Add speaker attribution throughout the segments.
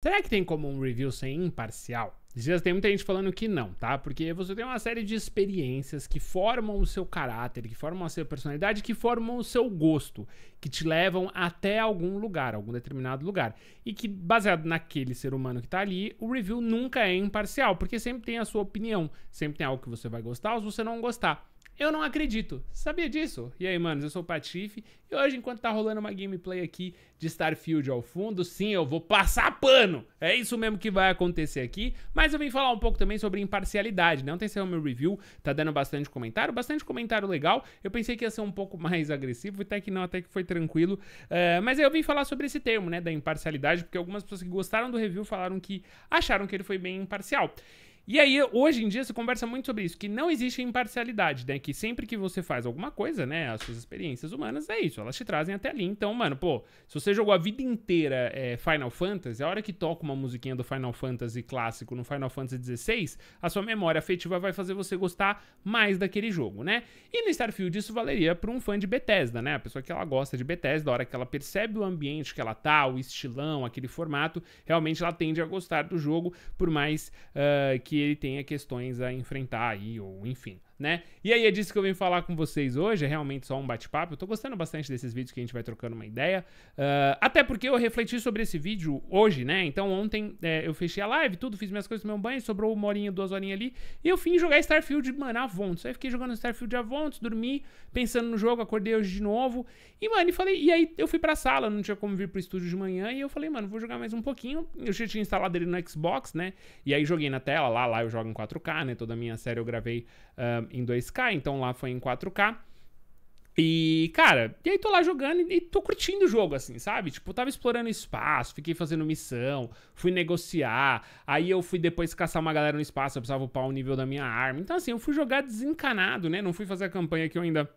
Speaker 1: Será que tem como um review ser imparcial? Dias tem muita gente falando que não, tá? Porque você tem uma série de experiências que formam o seu caráter, que formam a sua personalidade, que formam o seu gosto, que te levam até algum lugar, algum determinado lugar. E que, baseado naquele ser humano que tá ali, o review nunca é imparcial, porque sempre tem a sua opinião, sempre tem algo que você vai gostar ou você não gostar. Eu não acredito. Sabia disso? E aí, manos, eu sou o Patife e hoje, enquanto tá rolando uma gameplay aqui de Starfield ao fundo, sim, eu vou passar pano. É isso mesmo que vai acontecer aqui. Mas eu vim falar um pouco também sobre imparcialidade, né? Ontem saiu meu review, tá dando bastante comentário, bastante comentário legal. Eu pensei que ia ser um pouco mais agressivo, até que não, até que foi tranquilo. É, mas aí eu vim falar sobre esse termo, né, da imparcialidade, porque algumas pessoas que gostaram do review falaram que acharam que ele foi bem imparcial. E aí, hoje em dia, se conversa muito sobre isso, que não existe imparcialidade, né? Que sempre que você faz alguma coisa, né? As suas experiências humanas, é isso, elas te trazem até ali. Então, mano, pô, se você jogou a vida inteira é, Final Fantasy, a hora que toca uma musiquinha do Final Fantasy clássico no Final Fantasy XVI, a sua memória afetiva vai fazer você gostar mais daquele jogo, né? E no Starfield isso valeria para um fã de Bethesda, né? A pessoa que ela gosta de Bethesda, a hora que ela percebe o ambiente que ela tá, o estilão, aquele formato, realmente ela tende a gostar do jogo, por mais uh, que ele tenha questões a enfrentar aí, ou enfim né? E aí é disso que eu vim falar com vocês hoje, é realmente só um bate-papo. Eu tô gostando bastante desses vídeos que a gente vai trocando uma ideia. Uh, até porque eu refleti sobre esse vídeo hoje, né? Então ontem é, eu fechei a live, tudo, fiz minhas coisas, meu banho, sobrou uma horinha, duas horinhas ali. E eu fui jogar Starfield, mano, avontos. Aí fiquei jogando Starfield avontos, dormi, pensando no jogo, acordei hoje de novo. E, mano, e falei... E aí eu fui pra sala, não tinha como vir pro estúdio de manhã. E eu falei, mano, vou jogar mais um pouquinho. Eu já tinha instalado ele no Xbox, né? E aí joguei na tela, lá, lá eu jogo em 4K, né? Toda a minha série eu gravei... Uh, em 2K, então lá foi em 4K. E, cara, e aí tô lá jogando e tô curtindo o jogo, assim, sabe? Tipo, tava explorando espaço, fiquei fazendo missão, fui negociar, aí eu fui depois caçar uma galera no espaço, eu precisava upar o nível da minha arma. Então, assim, eu fui jogar desencanado, né? Não fui fazer a campanha que eu ainda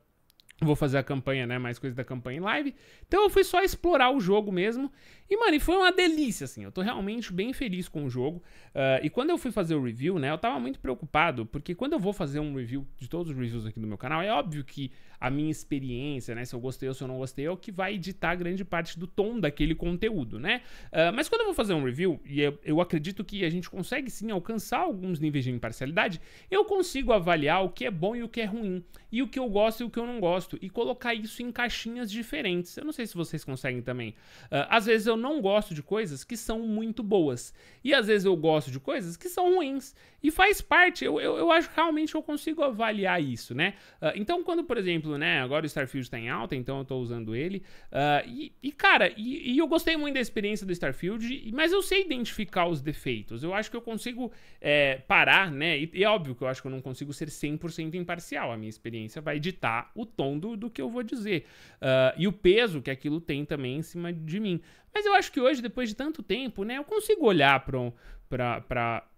Speaker 1: vou fazer a campanha, né? Mais coisa da campanha em live. Então eu fui só explorar o jogo mesmo. E, mano, foi uma delícia, assim. Eu tô realmente bem feliz com o jogo. Uh, e quando eu fui fazer o review, né, eu tava muito preocupado, porque quando eu vou fazer um review de todos os reviews aqui do meu canal, é óbvio que a minha experiência, né, se eu gostei ou se eu não gostei, é o que vai editar grande parte do tom daquele conteúdo, né? Uh, mas quando eu vou fazer um review, e eu, eu acredito que a gente consegue sim alcançar alguns níveis de imparcialidade, eu consigo avaliar o que é bom e o que é ruim, e o que eu gosto e o que eu não gosto, e colocar isso em caixinhas diferentes. Eu não sei se vocês conseguem também. Uh, às vezes eu não gosto de coisas que são muito boas. E às vezes eu gosto de coisas que são ruins. E faz parte, eu, eu, eu acho que realmente eu consigo avaliar isso, né? Uh, então, quando, por exemplo, né, agora o Starfield está em alta, então eu estou usando ele. Uh, e, e, cara, e, e, eu gostei muito da experiência do Starfield, mas eu sei identificar os defeitos. Eu acho que eu consigo é, parar, né? E, e é óbvio que eu acho que eu não consigo ser 100% imparcial. A minha experiência vai ditar o tom do, do que eu vou dizer. Uh, e o peso que aquilo tem também em cima de mim. Mas eu acho que hoje, depois de tanto tempo, né, eu consigo olhar para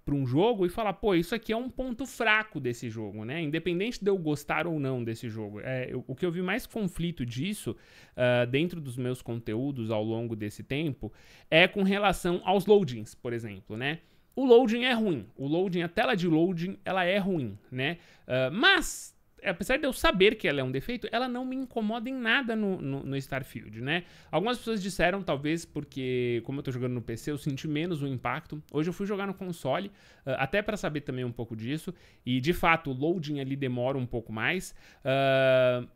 Speaker 1: um, um jogo e falar, pô, isso aqui é um ponto fraco desse jogo, né? Independente de eu gostar ou não desse jogo. É, eu, o que eu vi mais conflito disso uh, dentro dos meus conteúdos ao longo desse tempo é com relação aos loadings, por exemplo, né? O loading é ruim. O loading, a tela de loading, ela é ruim, né? Uh, mas apesar de eu saber que ela é um defeito, ela não me incomoda em nada no, no, no Starfield, né? Algumas pessoas disseram, talvez porque, como eu tô jogando no PC, eu senti menos o impacto. Hoje eu fui jogar no console, ah, até para saber também um pouco disso, e de fato o loading ali demora um pouco mais. Uh,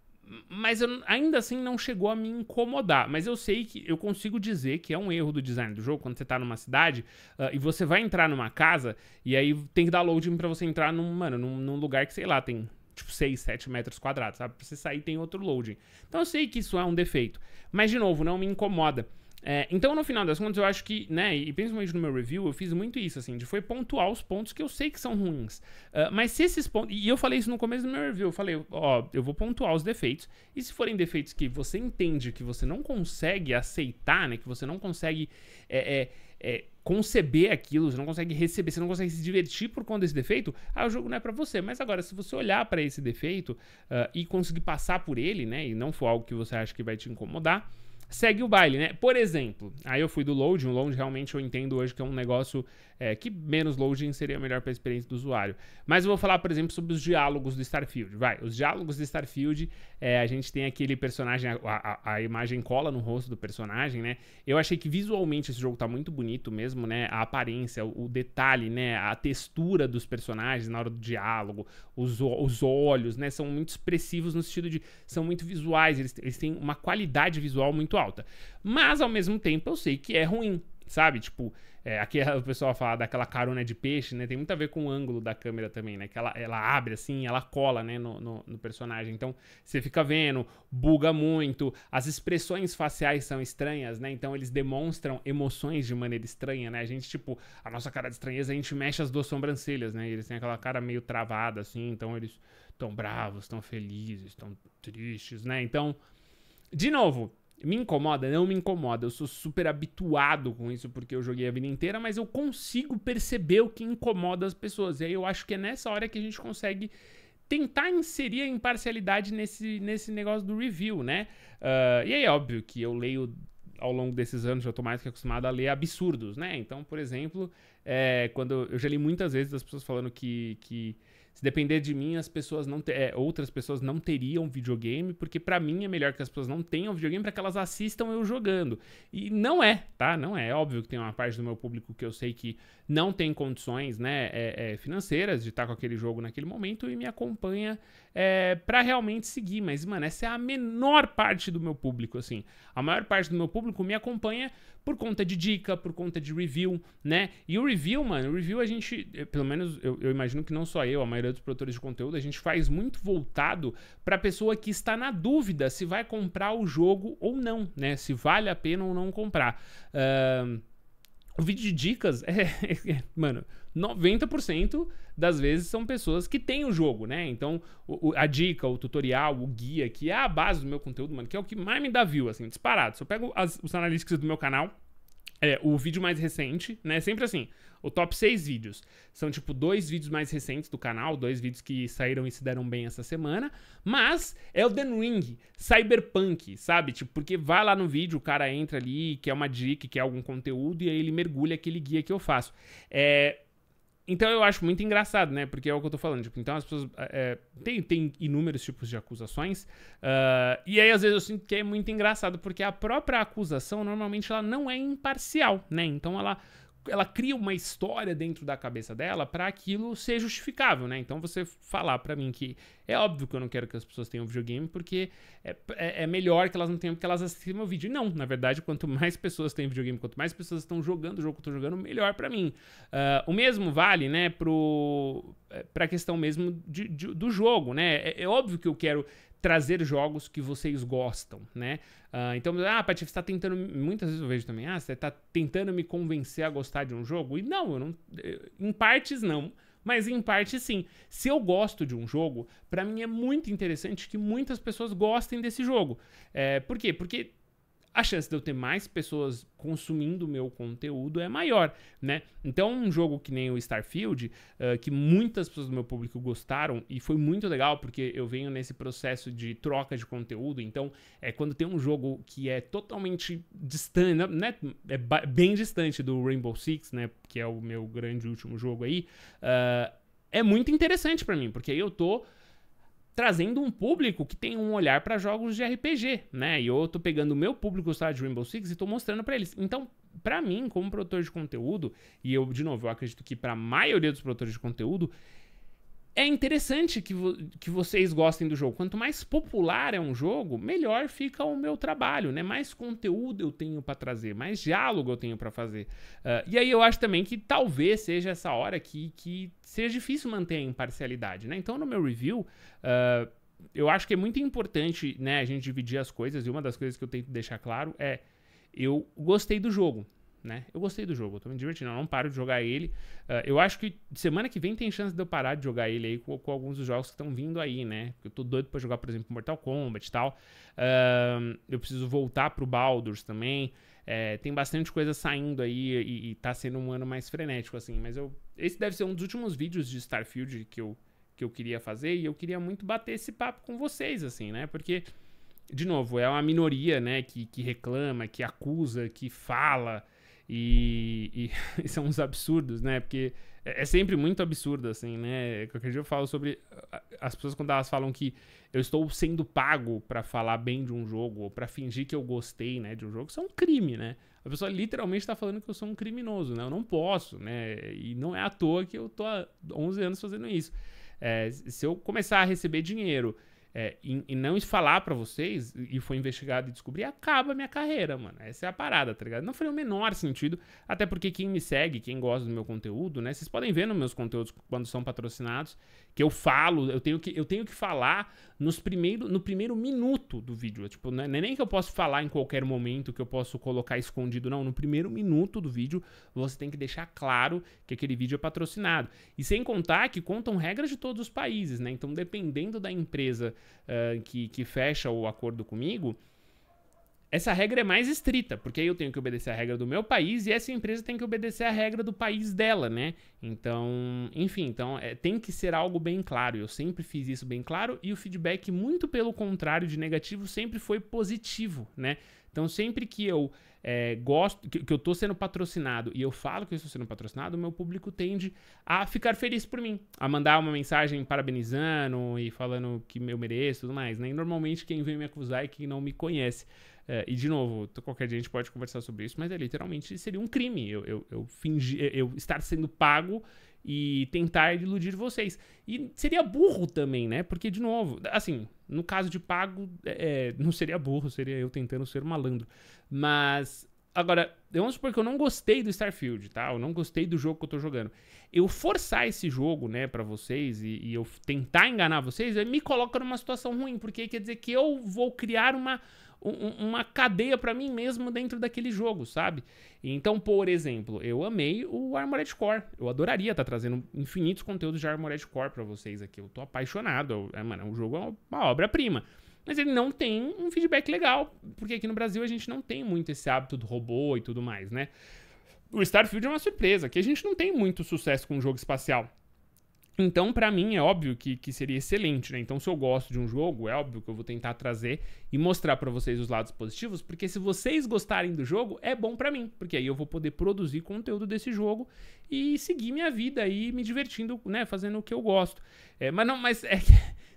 Speaker 1: mas eu, ainda assim não chegou a me incomodar. Mas eu sei que eu consigo dizer que é um erro do design do jogo quando você tá numa cidade uh, e você vai entrar numa casa e aí tem que dar loading para você entrar num, mano, num, num, lugar que, sei lá, tem tipo 6, 7 metros quadrados, sabe? Pra você sair tem outro loading. Então eu sei que isso é um defeito. Mas, de novo, não me incomoda. É, então, no final das contas, eu acho que, né, e principalmente no meu review, eu fiz muito isso, assim, de foi pontuar os pontos que eu sei que são ruins. Uh, mas se esses pontos. E eu falei isso no começo do meu review, eu falei, ó, eu vou pontuar os defeitos, e se forem defeitos que você entende que você não consegue aceitar, né, que você não consegue é, é, é conceber aquilo, você não consegue receber, você não consegue se divertir por conta desse defeito, ah, o jogo não é para você. Mas agora, se você olhar para esse defeito uh, e conseguir passar por ele, né, e não for algo que você acha que vai te incomodar segue o baile, né? Por exemplo, aí eu fui do loading, o loading realmente eu entendo hoje que é um negócio é, que menos loading seria melhor para a experiência do usuário. Mas eu vou falar, por exemplo, sobre os diálogos do Starfield. Vai, os diálogos do Starfield, é, a gente tem aquele personagem, a, a, a, imagem cola no rosto do personagem, né? Eu achei que visualmente esse jogo tá muito bonito mesmo, né? A aparência, o, o detalhe, né? A textura dos personagens na hora do diálogo, os, os olhos, né? São muito expressivos no sentido de... São muito visuais, eles, eles têm uma qualidade visual muito alta. Mas ao mesmo tempo eu sei que é ruim, sabe? Tipo, é, aqui é o pessoal fala daquela carona de peixe, né? Tem muito a ver com o ângulo da câmera também, né? Que ela, ela abre assim, ela cola, né? No, no, no personagem. Então, você fica vendo, buga muito, as expressões faciais são estranhas, né? Então, eles demonstram emoções de maneira estranha, né? A gente, tipo, a nossa cara de estranheza, a gente mexe as duas sobrancelhas, né? eles têm aquela cara meio travada, assim. Então, eles estão bravos, estão felizes, estão tristes, né? Então, de novo, me incomoda? Não me incomoda. Eu sou super habituado com isso porque eu joguei a vida inteira, mas eu consigo perceber o que incomoda as pessoas. E aí eu acho que é nessa hora que a gente consegue tentar inserir a imparcialidade nesse, nesse negócio do review, né? Uh, e aí é óbvio que eu leio ao longo desses anos, já tô mais que acostumado a ler absurdos, né? Então, por exemplo, é, quando eu já li muitas vezes as pessoas falando que, que se depender de mim, as pessoas não é, outras pessoas não teriam videogame, porque para mim é melhor que as pessoas não tenham videogame para que elas assistam eu jogando. E não é, tá? Não é. é. óbvio que tem uma parte do meu público que eu sei que não tem condições, né, é, é financeiras de estar tá com aquele jogo naquele momento e me acompanha é, para realmente seguir. Mas mano, essa é a menor parte do meu público, assim. A maior parte do meu público me acompanha por conta de dica, por conta de review, né? E o review, mano, o review a gente, eh, pelo menos eu, eu imagino que não só eu, a maioria dos produtores de conteúdo, a gente faz muito voltado para a pessoa que está na dúvida se vai comprar o jogo ou não, né? Se vale a pena ou não comprar. Uh, o vídeo de dicas é, é, é mano, 90% das vezes são pessoas que têm o jogo, né? Então, o, a dica, o tutorial, o guia, que é a base do meu conteúdo, mano, que é o que mais me dá view, assim, disparado. Se eu pego as, os analytics do meu canal, é, o vídeo mais recente, né? Sempre assim, o top 6 vídeos. São, tipo, dois vídeos mais recentes do canal, dois vídeos que saíram e se deram bem essa semana. Mas é Elden Ring, Cyberpunk, sabe? Tipo, porque vai lá no vídeo, o cara entra ali, quer uma dica, quer algum conteúdo, e aí ele mergulha aquele guia que eu faço. É então eu acho muito engraçado, né? Porque é o que eu tô falando. Tipo, então as pessoas. É, tem, tem inúmeros tipos de acusações. Uh, e aí, às vezes, eu sinto que é muito engraçado, porque a própria acusação, normalmente, ela não é imparcial, né? Então ela ela cria uma história dentro da cabeça dela para aquilo ser justificável, né? Então você falar para mim que é óbvio que eu não quero que as pessoas tenham videogame porque é, é, é melhor que elas não tenham porque elas assistem meu vídeo. Não, na verdade, quanto mais pessoas têm videogame, quanto mais pessoas estão jogando o jogo que eu tô jogando, melhor para mim. Uh, o mesmo vale, né, pro, é, pra questão mesmo de, de, do jogo, né? É, é óbvio que eu quero trazer jogos que vocês gostam, né? Uh, então, ah, Paty você tá tentando. Muitas vezes eu vejo também, ah, você tá tentando me convencer a gostar de um jogo? E não, eu não. Eh, em partes não. Mas em parte sim. Se eu gosto de um jogo, para mim é muito interessante que muitas pessoas gostem desse jogo. É, por quê? Porque a chance de eu ter mais pessoas consumindo o meu conteúdo é maior, né? Então, um jogo que nem o Starfield, uh, que muitas pessoas do meu público gostaram e foi muito legal porque eu venho nesse processo de troca de conteúdo. Então, é quando tem um jogo que é totalmente distante, né? né é bem distante do Rainbow Six, né? Que é o meu grande último jogo aí. Uh, é muito interessante para mim, porque aí eu tô trazendo um público que tem um olhar para jogos de RPG, né? E eu tô pegando o meu público só de Rainbow Six e tô mostrando para eles. Então, para mim, como produtor de conteúdo, e eu de novo, eu acredito que para a maioria dos produtores de conteúdo, é interessante que, vo que vocês gostem do jogo. Quanto mais popular é um jogo, melhor fica o meu trabalho, né? Mais conteúdo eu tenho para trazer, mais diálogo eu tenho para fazer. Uh, e aí eu acho também que talvez seja essa hora que, que seja difícil manter a imparcialidade, né? Então no meu review. Uh, eu acho que é muito importante, né, a gente dividir as coisas, e uma das coisas que eu tento deixar claro é eu gostei do jogo. Né? Eu gostei do jogo, eu tô me divertindo, eu não paro de jogar ele. Uh, eu acho que semana que vem tem chance de eu parar de jogar ele aí com, com alguns dos jogos que estão vindo aí, né? Eu tô doido pra jogar, por exemplo, Mortal Kombat e tal. Uh, eu preciso voltar pro Baldur's também. É, tem bastante coisa saindo aí e, e tá sendo um ano mais frenético, assim. Mas eu. Esse deve ser um dos últimos vídeos de Starfield que eu, que eu queria fazer e eu queria muito bater esse papo com vocês, assim, né? Porque. De novo, é uma minoria, né, que, que reclama, que acusa, que fala, e, e, são é uns absurdos, né? Porque é, é, sempre muito absurdo, assim, né? Qualquer dia eu falo sobre as pessoas quando elas falam que eu estou sendo pago para falar bem de um jogo ou para fingir que eu gostei, né, de um jogo, isso é um crime, né? A pessoa literalmente está falando que eu sou um criminoso, né? Eu não posso, né? E não é à toa que eu tô há 11 anos fazendo isso. É, se eu começar a receber dinheiro é, e, e, não falar para vocês, e foi investigado e descobri, acaba a minha carreira, mano. Essa é a parada, tá ligado? Não faria o menor sentido, até porque quem me segue, quem gosta do meu conteúdo, né? Vocês podem ver nos meus conteúdos quando são patrocinados, que eu falo, eu tenho que, eu tenho que falar nos primeiro, no primeiro minuto do vídeo. É, tipo, é, não é nem que eu posso falar em qualquer momento, que eu posso colocar escondido, não. No primeiro minuto do vídeo, você tem que deixar claro que aquele vídeo é patrocinado. E sem contar que contam regras de todos os países, né? Então, dependendo da empresa uh, que, que fecha o acordo comigo, essa regra é mais estrita, porque eu tenho que obedecer a regra do meu país e essa empresa tem que obedecer a regra do país dela, né? Então, enfim, então é, tem que ser algo bem claro. Eu sempre fiz isso bem claro e o feedback, muito pelo contrário de negativo, sempre foi positivo, né? Então, sempre que eu é, gosto, que, que, eu tô sendo patrocinado e eu falo que eu estou sendo patrocinado, o meu público tende a ficar feliz por mim, a mandar uma mensagem parabenizando e falando que eu mereço e tudo mais, né? E normalmente quem vem me acusar é quem não me conhece. É, e, de novo, qualquer dia a gente pode conversar sobre isso, mas é literalmente seria um crime eu, eu, eu, fingir, eu estar sendo pago e tentar iludir vocês. E seria burro também, né? Porque, de novo, assim, no caso de pago, é, é, não seria burro, seria eu tentando ser malandro. Mas Agora, vamos supor que eu não gostei do Starfield, tá? Eu não gostei do jogo que eu tô jogando. Eu forçar esse jogo, né, para vocês e, e, eu tentar enganar vocês, me coloca numa situação ruim, porque quer dizer que eu vou criar uma, um, uma cadeia para mim mesmo dentro daquele jogo, sabe? Então, por exemplo, eu amei o Armored Core. Eu adoraria estar tá trazendo infinitos conteúdos de Armored Core para vocês aqui. Eu tô apaixonado. É, mano, o é jogo é uma obra-prima. Mas ele não tem um feedback legal, porque aqui no Brasil a gente não tem muito esse hábito do robô e tudo mais, né? O Starfield é uma surpresa, que a gente não tem muito sucesso com o jogo espacial. Então, para mim, é óbvio que, que seria excelente, né? Então, se eu gosto de um jogo, é óbvio que eu vou tentar trazer e mostrar para vocês os lados positivos, porque se vocês gostarem do jogo, é bom para mim, porque aí eu vou poder produzir conteúdo desse jogo e seguir minha vida aí me divertindo, né? Fazendo o que eu gosto. É, mas não, mas é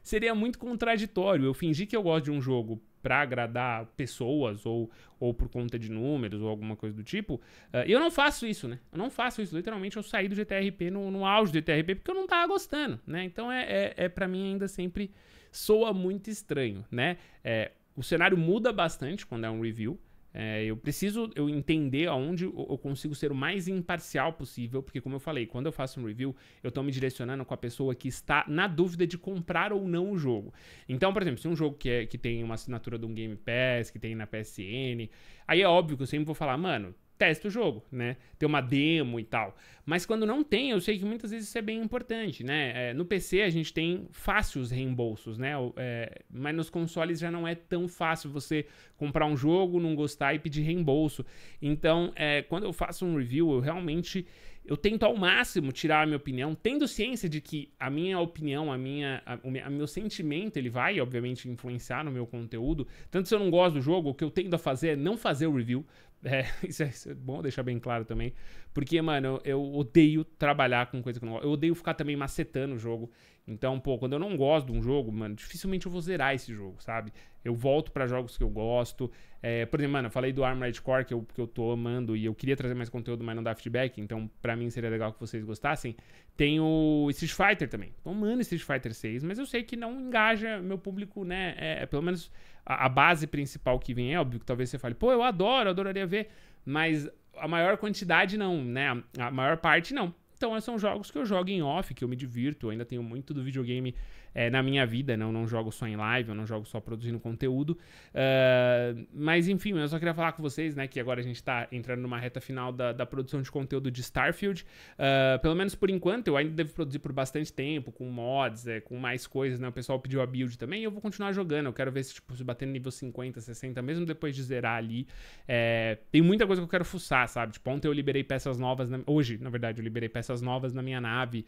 Speaker 1: seria muito contraditório. Eu fingir que eu gosto de um jogo para agradar pessoas ou, ou por conta de números ou alguma coisa do tipo. Uh, eu não faço isso, né? Eu não faço isso. Literalmente, eu saí do GTRP no, no auge do GTRP porque eu não tava gostando, né? Então, é, é, é para mim ainda sempre soa muito estranho, né? É, o cenário muda bastante quando é um review. É, eu preciso eu entender aonde eu consigo ser o mais imparcial possível, porque como eu falei, quando eu faço um review, eu estou me direcionando com a pessoa que está na dúvida de comprar ou não o jogo. Então, por exemplo, se um jogo que, é, que tem uma assinatura de um Game Pass, que tem na PSN, aí é óbvio que eu sempre vou falar, mano, testa o jogo, né? Ter uma demo e tal. Mas quando não tem, eu sei que muitas vezes isso é bem importante, né? É, no PC a gente tem fácil os reembolsos, né? É, mas nos consoles já não é tão fácil você comprar um jogo, não gostar e pedir reembolso. Então, é, quando eu faço um review, eu realmente eu tento ao máximo tirar a minha opinião, tendo ciência de que a minha opinião, a minha, a, o meu sentimento, ele vai, obviamente, influenciar no meu conteúdo. Tanto se eu não gosto do jogo, o que eu tendo a fazer é não fazer o review, é, isso, é, isso é bom deixar bem claro também. Porque, mano, eu, eu odeio trabalhar com coisa que eu não gosto. Eu odeio ficar também macetando o jogo. Então, pô, quando eu não gosto de um jogo, mano, dificilmente eu vou zerar esse jogo, sabe? Eu volto para jogos que eu gosto. É, por exemplo, mano, eu falei do Armored Core que eu, que eu tô amando e eu queria trazer mais conteúdo, mas não dá feedback. Então, para mim seria legal que vocês gostassem. Tem o Street Fighter também. Tô amando Street Fighter 6, mas eu sei que não engaja meu público, né? É, é, pelo menos a, a base principal que vem é óbvio que talvez você fale, pô, eu adoro, eu adoraria ver. Mas a maior quantidade não, né? A maior parte não. Então, são jogos que eu jogo em off, que eu me divirto, eu ainda tenho muito do videogame é, na minha vida, né? Eu não jogo só em live, eu não jogo só produzindo conteúdo. Uh, mas enfim, eu só queria falar com vocês, né? Que agora a gente está entrando numa reta final da, da, produção de conteúdo de Starfield. Uh, pelo menos por enquanto, eu ainda devo produzir por bastante tempo, com mods, é, com mais coisas, né? O pessoal pediu a build também e eu vou continuar jogando. Eu quero ver se, tipo, se bater no nível 50, 60, mesmo depois de zerar ali. É, tem muita coisa que eu quero fuçar, sabe? Tipo, ontem eu liberei peças novas. Na... Hoje, na verdade, eu liberei peças novas na minha nave.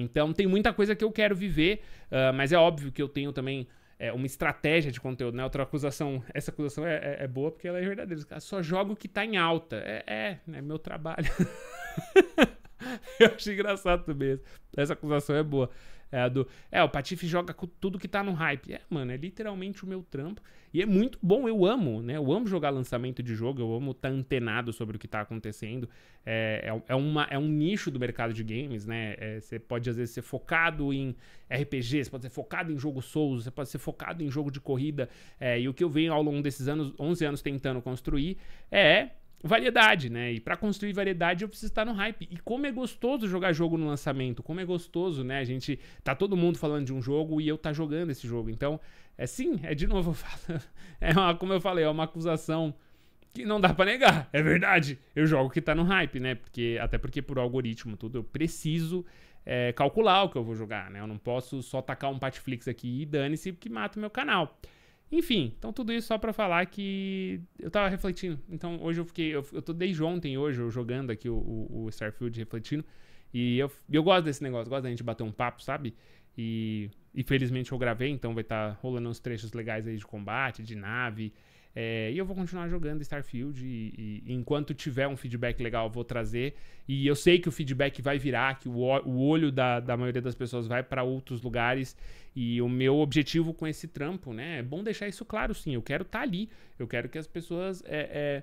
Speaker 1: Então tem muita coisa que eu quero viver, uh, mas é óbvio que eu tenho também é, uma estratégia de conteúdo, né? Outra acusação, essa acusação é, é, é boa porque ela é verdadeira. Cara, ah, só jogo o que tá em alta. É, é, é meu trabalho. eu acho engraçado mesmo. Essa acusação é boa. É, do, é o Patife joga com tudo que tá no hype. É, mano, é literalmente o meu trampo. E é muito bom, eu amo, né? Eu amo jogar lançamento de jogo, eu amo estar tá antenado sobre o que tá acontecendo. É, é, é, uma, é um nicho do mercado de games, né? É, você é, pode, às vezes, ser focado em RPG, você pode ser focado em jogo Souls, você pode ser focado em jogo de corrida. É, e o que eu venho ao longo desses anos, 11 anos tentando construir é variedade, né? E para construir variedade eu preciso estar no hype. E como é gostoso jogar jogo no lançamento, como é gostoso, né? A gente tá todo mundo falando de um jogo e eu tá jogando esse jogo. Então, é sim, é de novo, é uma, como eu falei, é uma acusação que não dá para negar. É verdade. Eu jogo que tá no hype, né? Porque até porque por algoritmo tudo eu preciso é, calcular o que eu vou jogar, né? Eu não posso só tacar um Patflix aqui e dane-se porque mata o meu canal. Enfim, então tudo isso só para falar que eu tava refletindo. Então hoje eu fiquei, eu, eu tô desde ontem hoje eu jogando aqui o, o, o, Starfield refletindo. E eu, eu gosto desse negócio, gosto da gente bater um papo, sabe? E, infelizmente felizmente eu gravei, então vai estar tá rolando uns trechos legais aí de combate, de nave. É, e eu vou continuar jogando Starfield e, e, enquanto tiver um feedback legal, eu vou trazer. E eu sei que o feedback vai virar, que o, o olho da, da maioria das pessoas vai para outros lugares. E o meu objetivo com esse trampo, né? É bom deixar isso claro, sim. Eu quero estar tá ali. Eu quero que as pessoas. É, é,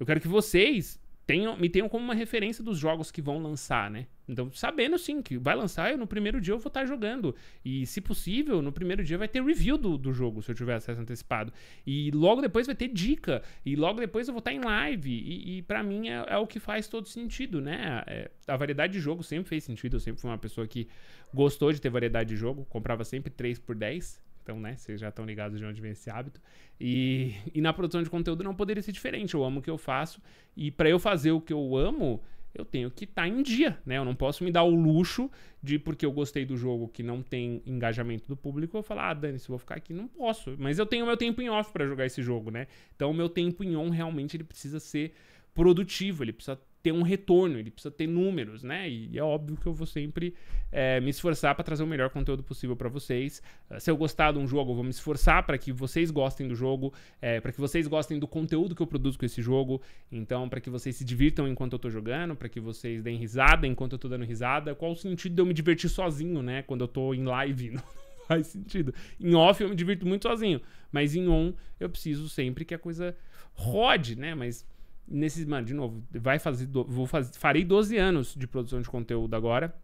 Speaker 1: eu quero que vocês tenham, me tenham como uma referência dos jogos que vão lançar, né? Então, sabendo sim que vai lançar, eu, no primeiro dia eu vou estar tá jogando. E, se possível, no primeiro dia vai ter review do, do jogo, se eu tiver acesso antecipado. E logo depois vai ter dica. E logo depois eu vou estar tá em live. E, e para mim é, é, o que faz todo sentido, né? É, a variedade de jogo sempre fez sentido. Eu sempre fui uma pessoa que gostou de ter variedade de jogo. Comprava sempre 3 por 10 então, né, vocês já estão ligados de onde vem esse hábito. E, e na produção de conteúdo não poderia ser diferente. Eu amo o que eu faço. E para eu fazer o que eu amo, eu tenho que estar tá em dia, né? Eu não posso me dar o luxo de, porque eu gostei do jogo que não tem engajamento do público, eu falar, ah, Dani, se eu vou ficar aqui, não posso. Mas eu tenho meu tempo em off para jogar esse jogo, né? Então, o meu tempo em on realmente ele precisa ser produtivo, ele precisa ter um retorno, ele precisa ter números, né? E é óbvio que eu vou sempre é, me esforçar para trazer o melhor conteúdo possível para vocês. Eh, se eu gostar de um jogo, eu vou me esforçar para que vocês gostem do jogo, é, eh, para que vocês gostem do conteúdo que eu produzo com esse jogo. Então, para que vocês se divirtam enquanto eu estou jogando, para que vocês deem risada enquanto eu estou dando risada. Qual o sentido de eu me divertir sozinho, né? Quando eu estou em live, não faz sentido. Em off eu me divirto muito sozinho, mas em on eu preciso sempre que a coisa rode, né? Mas nesses, mano, de novo, vai fazer, vou fazer, farei 12 anos de produção de conteúdo agora.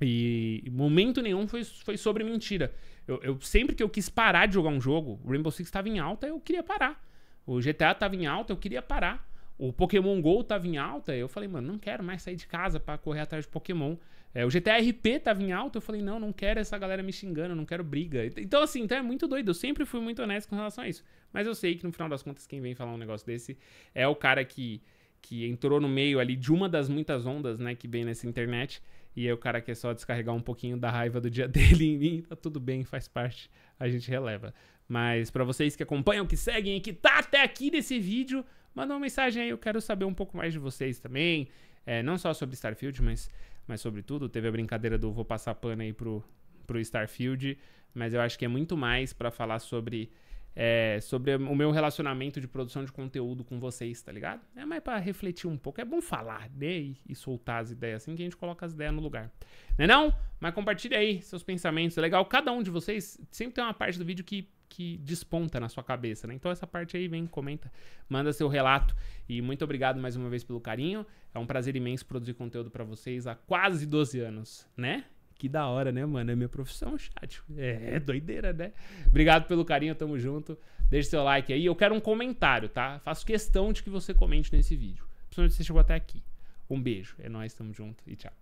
Speaker 1: E momento nenhum foi, foi sobre mentira. Eu, eu sempre que eu quis parar de jogar um jogo, o Rainbow Six estava em alta, eu queria parar. O GTA estava em alta, eu queria parar o Pokémon GO tava em alta, eu falei, mano, não quero mais sair de casa para correr atrás de Pokémon. É, o GTA RP tava em alta, eu falei, não, não quero essa galera me xingando, não quero briga. Então, assim, então é muito doido. Eu sempre fui muito honesto com relação a isso. Mas eu sei que no final das contas, quem vem falar um negócio desse é o cara que, que entrou no meio ali de uma das muitas ondas, né, que vem nessa internet. E é o cara que é só descarregar um pouquinho da raiva do dia dele em mim, tá tudo bem, faz parte, a gente releva. Mas para vocês que acompanham, que seguem e que tá até aqui nesse vídeo, Manda uma mensagem aí, eu quero saber um pouco mais de vocês também. É, não só sobre Starfield, mas, mas sobre tudo. Teve a brincadeira do vou passar pano aí pro, pro Starfield, mas eu acho que é muito mais para falar sobre é, sobre o meu relacionamento de produção de conteúdo com vocês, tá ligado? É mais para refletir um pouco. É bom falar, né? E soltar as ideias, assim que a gente coloca as ideias no lugar. Né não, não? Mas compartilha aí seus pensamentos. É legal, cada um de vocês sempre tem uma parte do vídeo que, que desponta na sua cabeça, né? Então essa parte aí vem, comenta, manda seu relato. E muito obrigado mais uma vez pelo carinho. É um prazer imenso produzir conteúdo para vocês há quase 12 anos, né? Que da hora, né, mano? É minha profissão, chat. É, é doideira, né? Obrigado pelo carinho, tamo junto. Deixe seu like aí. Eu quero um comentário, tá? Faço questão de que você comente nesse vídeo. Principalmente se você chegou até aqui. Um beijo, é nóis, tamo junto e tchau.